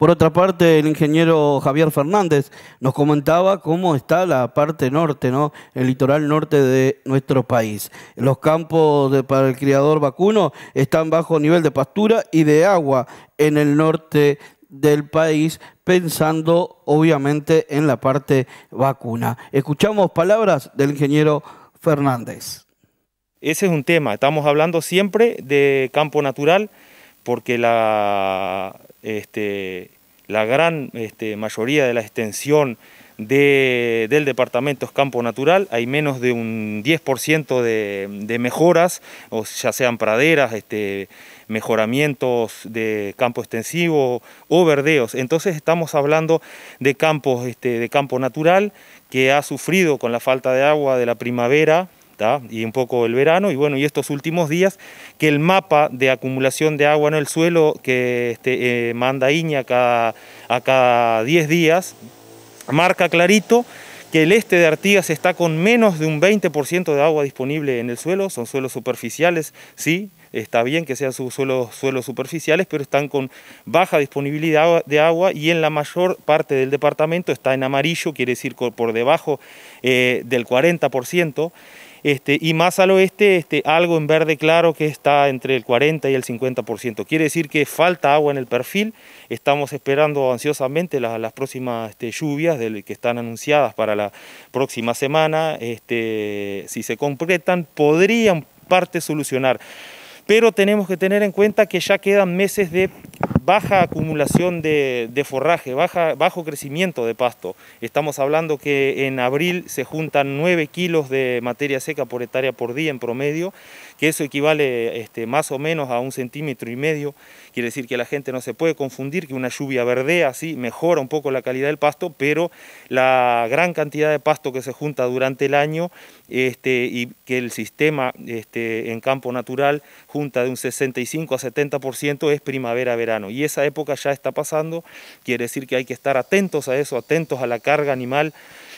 Por otra parte, el ingeniero Javier Fernández nos comentaba cómo está la parte norte, ¿no? el litoral norte de nuestro país. Los campos para el criador vacuno están bajo nivel de pastura y de agua en el norte del país, pensando obviamente en la parte vacuna. Escuchamos palabras del ingeniero Fernández. Ese es un tema, estamos hablando siempre de campo natural, porque la, este, la gran este, mayoría de la extensión del departamento es campo natural, hay menos de un 10% de, mejoras, o ya sean praderas, este, mejoramientos de campo extensivo o verdeos. Entonces estamos hablando de campos, de campo natural que ha sufrido con la falta de agua de la primavera y un poco el verano, y bueno, y estos últimos días, que el mapa de acumulación de agua en el suelo que este, eh, manda Iña a cada 10 días, marca clarito que el este de Artigas está con menos de un 20% de agua disponible en el suelo, son suelos superficiales, sí, está bien que sean suelos, superficiales, pero están con baja disponibilidad de agua y en la mayor parte del departamento está en amarillo, quiere decir por debajo eh, del 40%. Este, y más al oeste este, algo en verde claro que está entre el 40 y el 50%. Quiere decir que falta agua en el perfil, estamos esperando ansiosamente las, próximas este, lluvias que están anunciadas para la próxima semana. Este, si se completan, podrían parte solucionar pero tenemos que tener en cuenta que ya quedan meses de baja acumulación de, forraje, baja, bajo crecimiento de pasto. Estamos hablando que en abril se juntan 9 kilos de materia seca por hectárea por día en promedio, que eso equivale este, más o menos a un centímetro y medio. Quiere decir que la gente no se puede confundir que una lluvia verdea así mejora un poco la calidad del pasto, pero la gran cantidad de pasto que se junta durante el año este, y que el sistema este, en campo natural junta de un 65 a 70% es primavera-verano y esa época ya está pasando, quiere decir que hay que estar atentos a eso, atentos a la carga animal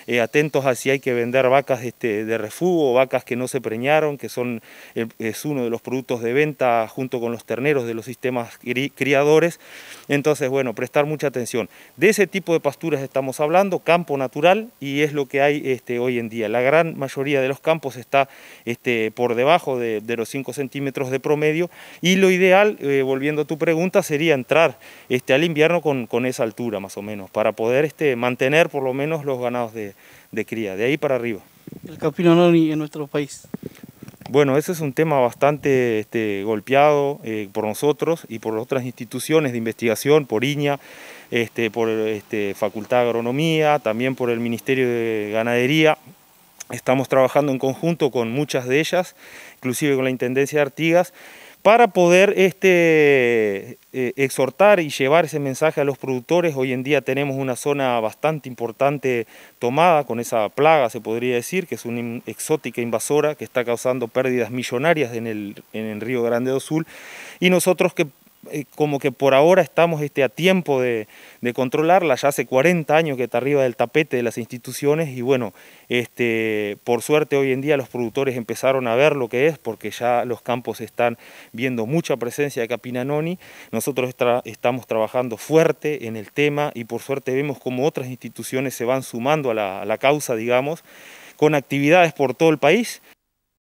eh, atentos a si hay que vender vacas este, de refugo, vacas que no se preñaron, que son, eh, es uno de los productos de venta junto con los terneros de los sistemas criadores. Entonces, bueno, prestar mucha atención. De ese tipo de pasturas estamos hablando, campo natural, y es lo que hay este, hoy en día. La gran mayoría de los campos está este, por debajo de, los 5 centímetros de promedio, y lo ideal, eh, volviendo a tu pregunta, sería entrar este, al invierno con, esa altura más o menos, para poder mantener por lo menos los ganados de, de, cría, de ahí para arriba. El Campino en nuestro país. Bueno, ese es un tema bastante este, golpeado eh, por nosotros y por otras instituciones de investigación, por IñA, e este, por este, Facultad de Agronomía, también por el Ministerio de Ganadería. Estamos trabajando en conjunto con muchas de ellas, inclusive con la Intendencia de Artigas, para poder este, eh, exhortar y llevar ese mensaje a los productores. Hoy en día tenemos una zona bastante importante tomada con esa plaga, se podría decir, que es una exótica invasora que está causando pérdidas millonarias en el, en el Río Grande do Sul. Y nosotros que eh, como que por ahora estamos este, a tiempo de, controlarla, ya hace 40 años que está arriba del tapete de las instituciones y bueno, este, por suerte hoy en día los productores empezaron a ver lo que es porque ya los campos están viendo mucha presencia de Capinanoni, nosotros estamos trabajando fuerte en el tema y por suerte vemos como otras instituciones se van sumando a la causa, digamos, con actividades por todo el país.